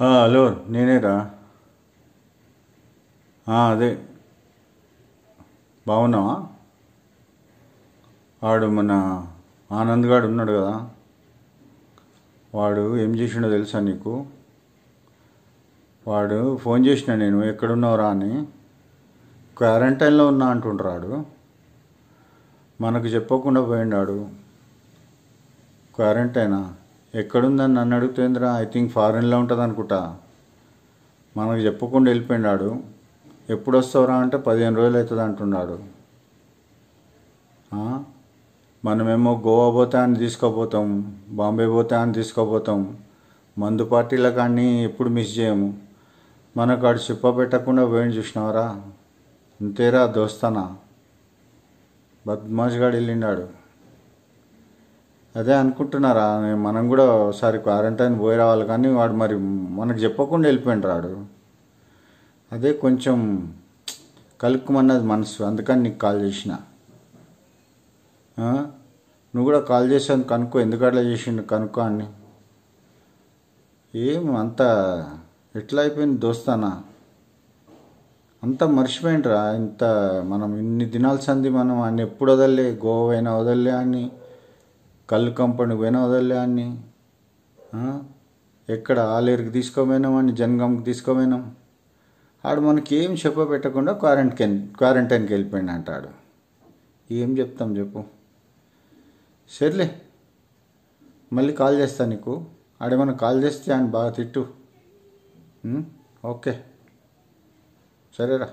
hello నేనేరా అదే బాగున్నావా వాడు మన ఆనంద్ గారు ఉన్నాడు కదా వాడు ఏం చేసిండో తెలుసా నీకు వాడు ఫోన్ చేసిన నేను ఎక్కడున్నావురా అని క్వారంటైన్లో ఉన్నా అంటుండ్రాడు మనకు చెప్పకుండా పోయిండాడు క్వారంటైనా ఎక్కడుందని నన్ను అడుగుతుందిరా ఐ థింక్ ఫారెన్లో ఉంటుంది అనుకుంటా మనకు చెప్పకుండా వెళ్ళిపోయినాడు ఎప్పుడు వస్తావురా అంటే పదిహేను రోజులు అవుతుంది అంటున్నాడు మనమేమో గోవా పోతే అని తీసుకోపోతాం బాంబే పోతే అని తీసుకోపోతాం మందు పార్టీల కానీ ఎప్పుడు మిస్ చేయము మనకు ఆడు చిప్ప పెట్టకుండా పోయిన చూసినావరా అంతేరా దోస్తానా బద్మాష్ వెళ్ళిండాడు అదే అనుకుంటున్నారా మనం కూడా ఒకసారి క్వారంటైన్ పోయి రావాలి కానీ వాడు మరి మనకు చెప్పకుండా వెళ్ళిపోయిండు రాడు అదే కొంచెం కలుక్కుమన్నది మనసు అందుకని నీకు కాల్ చేసిన నువ్వు కూడా కాల్ చేసాను కనుక్కో ఎందుకు అట్లా చేసిండు కనుక్కో అని ఏం అంత ఎట్లా అయిపోయింది దోస్తానా అంత మర్చిపోయిండ్రా ఇంత మనం ఇన్ని దినాల సంది మనం ఆయన ఎప్పుడు వదలలే గోవైనా వదలలే అని కళ్ళు కంపౌండ్ పోయినావదలే అన్ని ఎక్కడ ఆలేరుకి తీసుకోమైనామని అని తీసుకోమైనాం ఆడు మనకి ఏం చెప్పబెట్టకుండా క్వారంటైన్ క్వారంటైన్కి వెళ్ళిపోయింది అంటాడు ఏం చెప్తాం చెప్పు సర్లే మళ్ళీ కాల్ చేస్తా నీకు ఆడేమన్నా కాల్ చేస్తే ఆయన బాగా తిట్టు ఓకే సరేరా